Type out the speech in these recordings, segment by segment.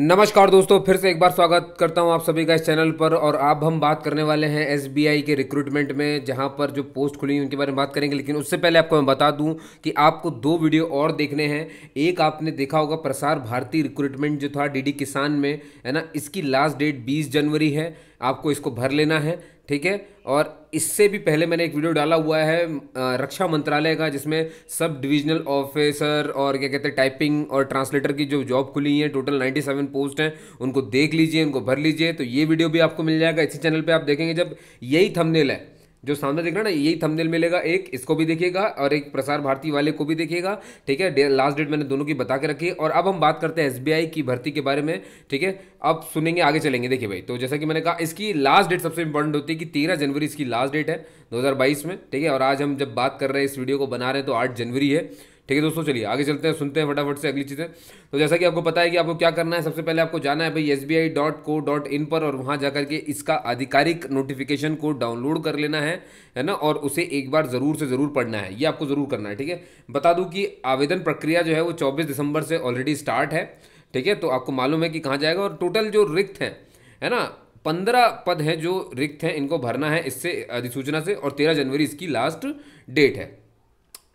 नमस्कार दोस्तों फिर से एक बार स्वागत करता हूं आप सभी का इस चैनल पर और अब हम बात करने वाले हैं एसबीआई के रिक्रूटमेंट में जहां पर जो पोस्ट खुली है उनके बारे में बात करेंगे लेकिन उससे पहले आपको मैं बता दूं कि आपको दो वीडियो और देखने हैं एक आपने देखा होगा प्रसार भारती रिक्रूटमेंट जो था डी किसान में है ना इसकी लास्ट डेट बीस जनवरी है आपको इसको भर लेना है ठीक है और इससे भी पहले मैंने एक वीडियो डाला हुआ है रक्षा मंत्रालय का जिसमें सब डिविजनल ऑफिसर और क्या कहते हैं टाइपिंग और ट्रांसलेटर की जो जॉब खुली है टोटल 97 पोस्ट हैं उनको देख लीजिए उनको भर लीजिए तो ये वीडियो भी आपको मिल जाएगा इसी चैनल पे आप देखेंगे जब यही थंबनेल है जो सामने देख रहे हैं ना यही थंबनेल मिलेगा एक इसको भी देखिएगा और एक प्रसार भारती वाले को भी देखिएगा ठीक है लास्ट डेट मैंने दोनों की बता के रखी है और अब हम बात करते हैं एसबीआई की भर्ती के बारे में ठीक है अब सुनेंगे आगे चलेंगे देखिए भाई तो जैसा कि मैंने कहा इसकी लास्ट डेट सबसे इंपॉर्टेंट होती है कि तेरह जनवरी इसकी लास्ट डेट है दो में ठीक है और आज हम जब बात कर रहे हैं इस वीडियो को बना रहे हैं तो आठ जनवरी है ठीक है दोस्तों चलिए आगे चलते हैं सुनते हैं फटाफट से अगली चीज़ें तो जैसा कि आपको पता है कि आपको क्या करना है सबसे पहले आपको जाना है भाई S B I dot co dot in पर और वहाँ जाकर के इसका आधिकारिक नोटिफिकेशन को डाउनलोड कर लेना है है ना और उसे एक बार ज़रूर से ज़रूर पढ़ना है ये आपको ज़रूर करना है ठीक है बता दूँ कि आवेदन प्रक्रिया जो है वो चौबीस दिसंबर से ऑलरेडी स्टार्ट है ठीक है तो आपको मालूम है कि कहाँ जाएगा और टोटल जो रिक्त हैं है ना पंद्रह पद हैं जो रिक्त हैं इनको भरना है इससे अधिसूचना से और तेरह जनवरी इसकी लास्ट डेट है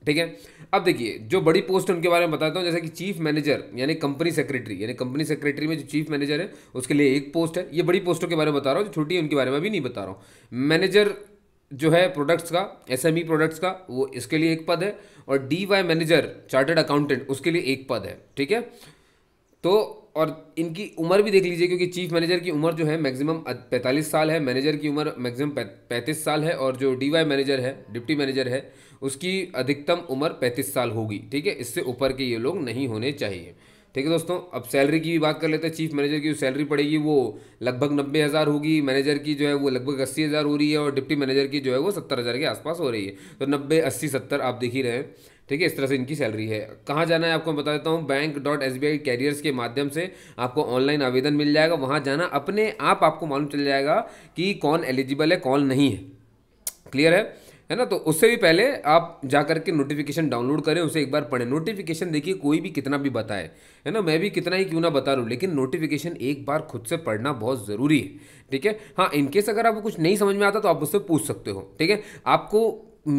ठीक है अब देखिए जो बड़ी पोस्ट है उनके बारे में बताता हूँ जैसे कि चीफ मैनेजर यानी कंपनी सेक्रेटरी यानी कंपनी सेक्रेटरी में जो चीफ मैनेजर है उसके लिए एक पोस्ट है ये बड़ी पोस्टों के बारे में बता रहा हूँ जो छोटी है उनके बारे में भी नहीं बता रहा हूँ मैनेजर जो है प्रोडक्ट्स का एस प्रोडक्ट्स e का वो इसके लिए एक पद है और D Y manager chartered accountant उसके लिए एक पद है ठीक है तो और इनकी उम्र भी देख लीजिए क्योंकि चीफ मैनेजर की उम्र जो है मैक्सिमम 45 साल है मैनेजर की उम्र मैक्सिमम 35 साल है और जो डीवाई मैनेजर है डिप्टी मैनेजर है उसकी अधिकतम उम्र 35 साल होगी ठीक है इससे ऊपर के ये लोग नहीं होने चाहिए ठीक है दोस्तों अब सैलरी की भी बात कर लेते हैं चीफ मैनेजर की जो सैलरी पड़ेगी वो लगभग नब्बे हज़ार होगी मैनेजर की जो है वो लगभग अस्सी हज़ार हो रही है और डिप्टी मैनेजर की जो है वो सत्तर हज़ार के आसपास हो रही है तो नब्बे अस्सी सत्तर आप देख ही रहे हैं ठीक है इस तरह से इनकी सैलरी है कहाँ जाना है आपको मैं बता देता हूँ bank dot S B I careers के माध्यम से आपको ऑनलाइन आवेदन मिल जाएगा वहाँ जाना अपने आप आपको मालूम चल जाएगा कि कौन एलिजिबल है कौन नहीं है क्लियर है है ना तो उससे भी पहले आप जा करके नोटिफिकेशन डाउनलोड करें उसे एक बार पढ़ें नोटिफिकेशन देखिए कोई भी कितना भी बताए है ना मैं भी कितना ही क्यों ना बता लूँ लेकिन नोटिफिकेशन एक बार खुद से पढ़ना बहुत ज़रूरी है ठीक है हाँ इनकेस अगर आपको कुछ नहीं समझ में आता तो आप उससे पूछ सकते हो ठीक है आपको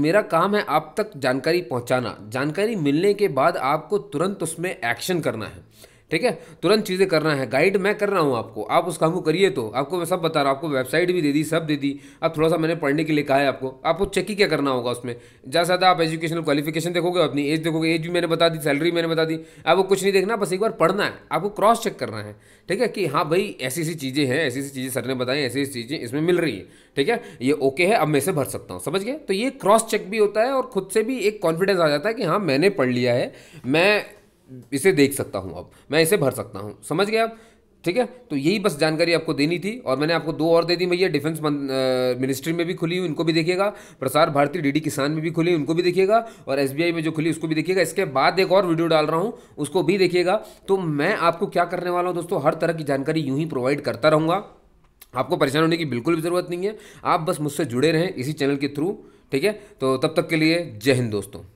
मेरा काम है आप तक जानकारी पहुँचाना जानकारी मिलने के बाद आपको तुरंत उसमें एक्शन करना है ठीक है तुरंत चीज़ें करना है गाइड मैं कर रहा हूँ आपको आप उस काम को करिए तो आपको मैं सब बता रहा हूँ आपको वेबसाइट भी दे दी सब दे दी अब थोड़ा सा मैंने पढ़ने के लिए कहा है आपको आपको चेक ही क्या करना होगा उसमें ज़्यादा ज़्यादा आप एजुकेशनल क्वालिफिकेशन देखोगे अपनी एज देखोगे एज भी मैंने बता दी सैलरी मैंने बता दी आपको कुछ नहीं देखना बस एक बार पढ़ना है आपको क्रॉस चेक करना है ठीक है कि हाँ भाई ऐसी ऐसी चीज़ें हैं ऐसी ऐसी चीज़ें सर ने बताई ऐसी ऐसी चीज़ें इसमें मिल रही है ठीक है ये ओके है अब मैं इसे भर सकता हूँ समझ गए तो ये क्रॉस चेक भी होता है और खुद से भी एक कॉन्फिडेंस आ जाता है कि हाँ मैंने पढ़ लिया है मैं इसे देख सकता हूँ अब मैं इसे भर सकता हूँ समझ गए आप ठीक है तो यही बस जानकारी आपको देनी थी और मैंने आपको दो और दे दी भैया डिफेंस मिनिस्ट्री में भी खुली हुई उनको भी देखिएगा प्रसार भारती डीडी किसान में भी खुली उनको भी देखिएगा और एसबीआई में जो खुली उसको भी देखिएगा इसके बाद एक और वीडियो डाल रहा हूँ उसको भी देखिएगा तो मैं आपको क्या करने वाला हूँ दोस्तों हर तरह की जानकारी यूँ ही प्रोवाइड करता रहूँगा आपको परेशान होने की बिल्कुल भी ज़रूरत नहीं है आप बस मुझसे जुड़े रहें इसी चैनल के थ्रू ठीक है तो तब तक के लिए जय हिंद दोस्तों